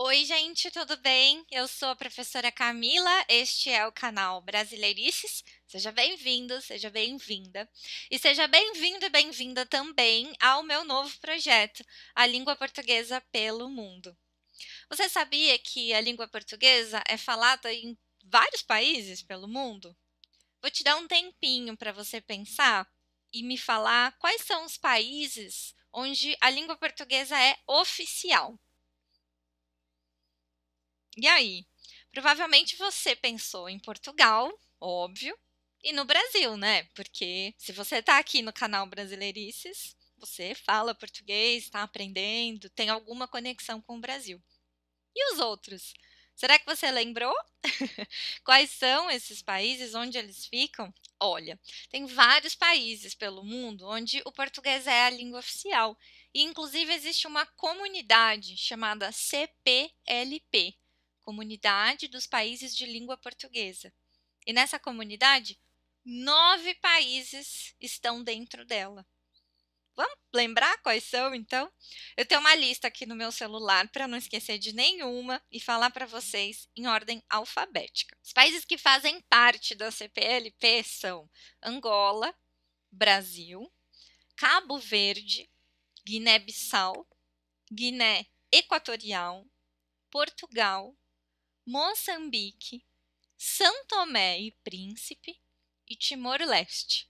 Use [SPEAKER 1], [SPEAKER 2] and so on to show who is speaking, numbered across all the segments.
[SPEAKER 1] Oi, gente, tudo bem? Eu sou a professora Camila, este é o canal Brasileirices. Seja bem-vindo, seja bem-vinda. E seja bem-vindo e bem-vinda também ao meu novo projeto, A Língua Portuguesa pelo Mundo. Você sabia que a língua portuguesa é falada em vários países pelo mundo? Vou te dar um tempinho para você pensar e me falar quais são os países onde a língua portuguesa é oficial. E aí? Provavelmente você pensou em Portugal, óbvio, e no Brasil, né? Porque se você está aqui no canal Brasileirices, você fala português, está aprendendo, tem alguma conexão com o Brasil. E os outros? Será que você lembrou? Quais são esses países? Onde eles ficam? Olha, tem vários países pelo mundo onde o português é a língua oficial. E, inclusive, existe uma comunidade chamada CPLP Comunidade dos Países de Língua Portuguesa. E nessa comunidade, nove países estão dentro dela. Vamos lembrar quais são, então? Eu tenho uma lista aqui no meu celular para não esquecer de nenhuma e falar para vocês em ordem alfabética. Os países que fazem parte da CPLP são Angola, Brasil, Cabo Verde, Guiné-Bissau, Guiné Equatorial, Portugal, Moçambique, São Tomé e Príncipe e Timor-Leste.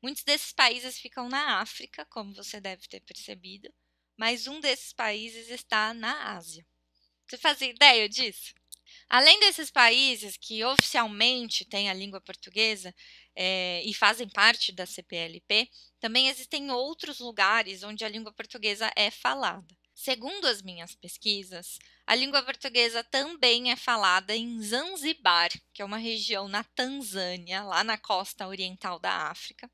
[SPEAKER 1] Muitos desses países ficam na África, como você deve ter percebido, mas um desses países está na Ásia. Você faz ideia disso? Além desses países que oficialmente têm a língua portuguesa é, e fazem parte da CPLP, também existem outros lugares onde a língua portuguesa é falada. Segundo as minhas pesquisas, a língua portuguesa também é falada em Zanzibar, que é uma região na Tanzânia, lá na costa oriental da África.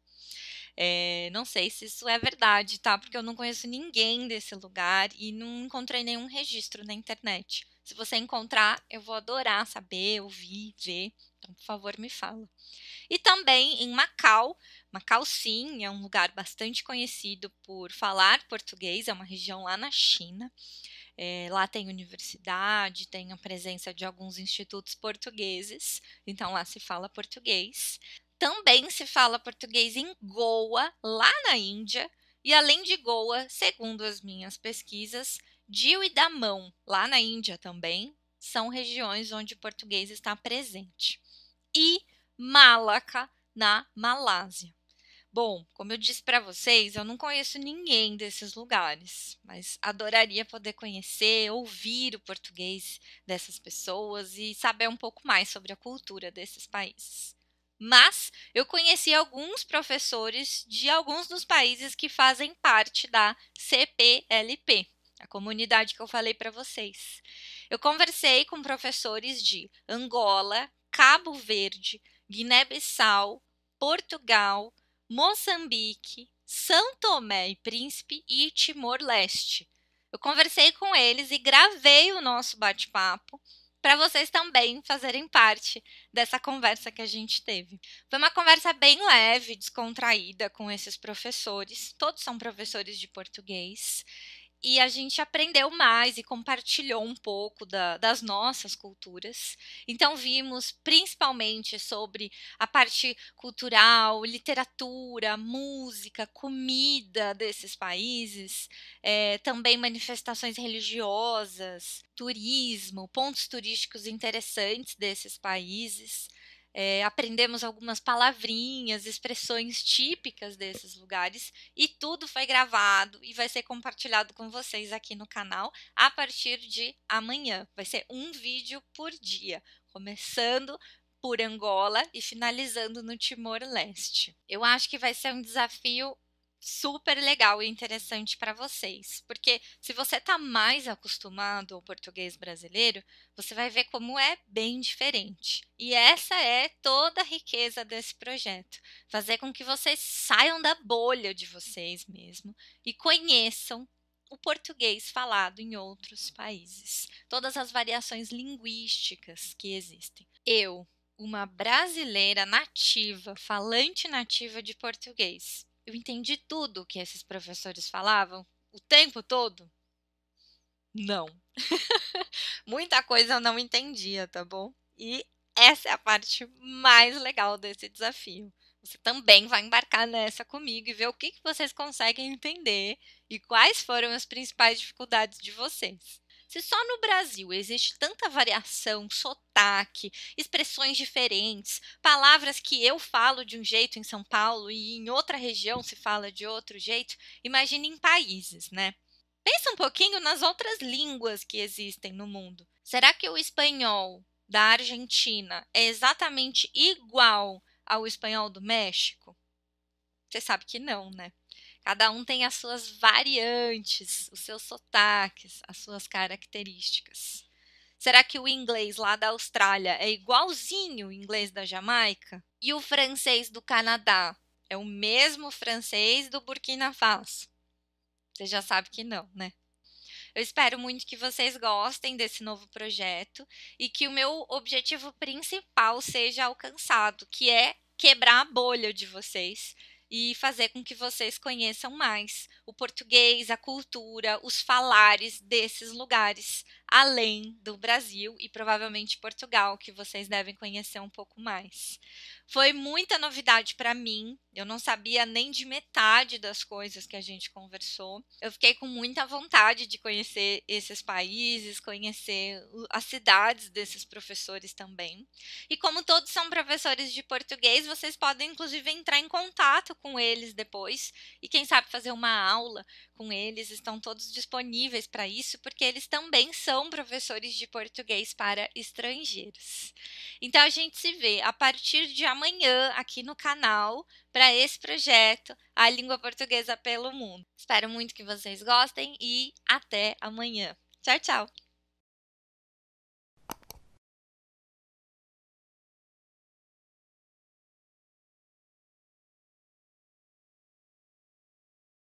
[SPEAKER 1] É, não sei se isso é verdade, tá? Porque eu não conheço ninguém desse lugar e não encontrei nenhum registro na internet. Se você encontrar, eu vou adorar saber, ouvir, ver. Então, por favor, me fala. E também em Macau, Macau, sim, é um lugar bastante conhecido por falar português, é uma região lá na China. É, lá tem universidade, tem a presença de alguns institutos portugueses, então lá se fala português. Também se fala português em Goa, lá na Índia, e além de Goa, segundo as minhas pesquisas, Dio e Damão, lá na Índia também, são regiões onde o português está presente. E Malaca, na Malásia. Bom, como eu disse para vocês, eu não conheço ninguém desses lugares, mas adoraria poder conhecer, ouvir o português dessas pessoas e saber um pouco mais sobre a cultura desses países. Mas eu conheci alguns professores de alguns dos países que fazem parte da CPLP, a comunidade que eu falei para vocês. Eu conversei com professores de Angola, Cabo Verde, Guiné-Bissau, Portugal, Moçambique, São Tomé e Príncipe e Timor-Leste. Eu conversei com eles e gravei o nosso bate-papo para vocês também fazerem parte dessa conversa que a gente teve. Foi uma conversa bem leve, descontraída com esses professores. Todos são professores de português e a gente aprendeu mais e compartilhou um pouco da, das nossas culturas. Então, vimos principalmente sobre a parte cultural, literatura, música, comida desses países, é, também manifestações religiosas, turismo, pontos turísticos interessantes desses países é, aprendemos algumas palavrinhas, expressões típicas desses lugares e tudo foi gravado e vai ser compartilhado com vocês aqui no canal a partir de amanhã. Vai ser um vídeo por dia, começando por Angola e finalizando no Timor-Leste. Eu acho que vai ser um desafio super legal e interessante para vocês, porque se você está mais acostumado ao português brasileiro, você vai ver como é bem diferente. E essa é toda a riqueza desse projeto, fazer com que vocês saiam da bolha de vocês mesmo e conheçam o português falado em outros países, todas as variações linguísticas que existem. Eu, uma brasileira nativa, falante nativa de português, eu entendi tudo que esses professores falavam o tempo todo? Não. Muita coisa eu não entendia, tá bom? E essa é a parte mais legal desse desafio. Você também vai embarcar nessa comigo e ver o que, que vocês conseguem entender e quais foram as principais dificuldades de vocês. Se só no Brasil existe tanta variação, sotaque, expressões diferentes, palavras que eu falo de um jeito em São Paulo e em outra região se fala de outro jeito, imagine em países, né? Pensa um pouquinho nas outras línguas que existem no mundo. Será que o espanhol da Argentina é exatamente igual ao espanhol do México? Você sabe que não, né? Cada um tem as suas variantes, os seus sotaques, as suas características. Será que o inglês lá da Austrália é igualzinho o inglês da Jamaica? E o francês do Canadá é o mesmo francês do Burkina Faso? Você já sabe que não, né? Eu espero muito que vocês gostem desse novo projeto e que o meu objetivo principal seja alcançado, que é quebrar a bolha de vocês e fazer com que vocês conheçam mais o português, a cultura, os falares desses lugares além do Brasil e provavelmente Portugal, que vocês devem conhecer um pouco mais. Foi muita novidade para mim, eu não sabia nem de metade das coisas que a gente conversou. Eu fiquei com muita vontade de conhecer esses países, conhecer as cidades desses professores também. E como todos são professores de português, vocês podem inclusive entrar em contato com eles depois e quem sabe fazer uma aula com eles. Estão todos disponíveis para isso, porque eles também são professores de português para estrangeiros. Então a gente se vê a partir de amanhã aqui no canal para esse projeto A Língua Portuguesa pelo Mundo. Espero muito que vocês gostem e até amanhã. Tchau, tchau.